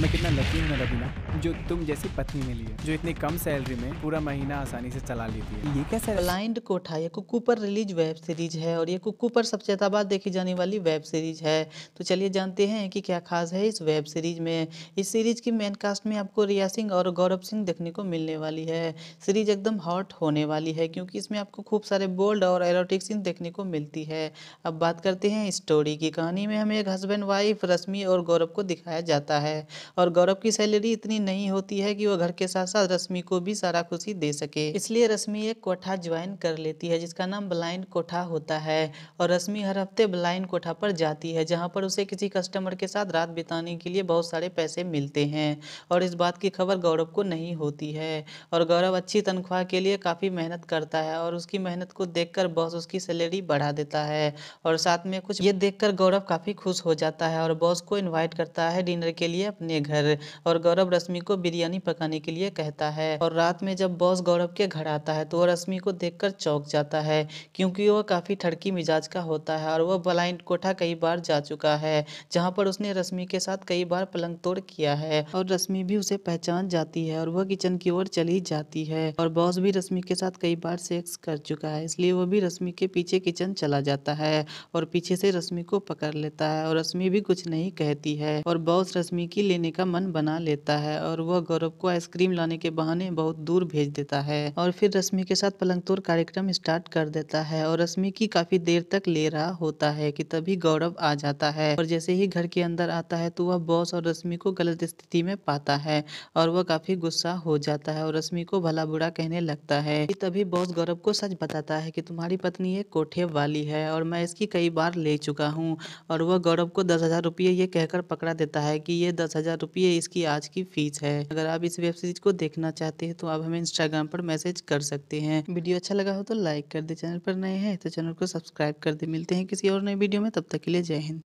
मैं कितना लकी हूँ मेरा बिना जो तुम जैसी पत्नी मिली है जो इतनी कम सैलरी में पूरा महीना आसानी से चला लेती है ये कैसे ब्लाइंड कोठा ये कुकू पर रिलीज वेब सीरीज है और ये कुकू पर सबसे ज्यादा देखी जाने वाली वेब सीरीज है तो चलिए जानते हैं कि क्या खास है इस वेब सीरीज में इस सीरीज की मेन कास्ट में आपको रिया सिंह और गौरव सिंह देखने को मिलने वाली है सीरीज एकदम हॉट होने वाली है क्योंकि इसमें आपको खूब सारे बोल्ड और एरोटिक सीन देखने को मिलती है अब बात करते हैं स्टोरी की कहानी में हमें एक हस्बैंड वाइफ रश्मि और गौरव को दिखाया जाता है और गौरव की सैलरी इतनी नहीं होती है कि वह घर के साथ साथ रश्मि को भी सारा खुशी दे सके इसलिए रश्मि एक कोठा ज्वाइन कर लेती है जिसका नाम ब्लाइंड कोठा होता है और रश्मि हर हफ्ते ब्लाइंड कोठा पर जाती है जहाँ पर उसे किसी कस्टमर के साथ रात बिताने के लिए बहुत सारे पैसे मिलते हैं और इस बात की खबर गौरव को नहीं होती है और गौरव अच्छी तनख्वाह के लिए काफ़ी मेहनत करता है और उसकी मेहनत को देखकर बॉस उसकी सैलरी बढ़ा देता है और साथ में कुछ ये देखकर गौरव काफ़ी खुश हो जाता है और बॉस को इन्वाइट करता है डिनर के लिए अपने अपने घर और गौरव रश्मि को बिरयानी पकाने के लिए कहता है और रात में जब बॉस गौरव के घर आता है तो वह रश्मि को कर चौंक जाता है क्योंकि वह काफ़ी ठड़की मिजाज का होता है और वह ब्लाइंड कोठा कई बार जा चुका है जहाँ पर उसने रश्मि के साथ कई बार पलंग तोड़ किया है और रश्मि भी उसे पहचान जाती है और वह किचन की ओर चली जाती है और बॉस भी रश्मि के साथ कई बार सेक्स कर चुका है इसलिए वो भी रश्मि के पीछे किचन चला जाता है और पीछे से रश्मि को पकड़ लेता है और रश्मि भी कुछ नहीं कहती है और बॉस रश्मि की लेने खाने का मन बना लेता है और वह गौरव को आइसक्रीम लाने के बहाने बहुत दूर भेज देता है और फिर रश्मि के साथ तोड़ कार्यक्रम स्टार्ट कर देता है और रश्मि की काफी देर तक ले रहा होता है कि तभी गौरव आ जाता है और जैसे ही घर के अंदर आता है तो वह बॉस और रश्मि को गलत स्थिति में पाता है और वह काफी गुस्सा हो जाता है और रश्मि को भला बुरा कहने लगता है तभी बॉस गौरव को सच बताता है कि तुम्हारी पत्नी एक कोठे वाली है और मैं इसकी कई बार ले चुका हूँ और वह गौरव को दस हजार रुपये ये कहकर पकड़ा देता है कि ये दस हजार हजार तो रुपये इसकी आज की फीस है अगर आप इस वेब सीरीज को देखना चाहते हैं तो आप हमें इंस्टाग्राम पर मैसेज कर सकते हैं वीडियो अच्छा लगा हो तो लाइक कर दे चैनल पर नए हैं तो चैनल को सब्सक्राइब कर दे मिलते हैं किसी और नए वीडियो में तब तक के लिए जय हिंद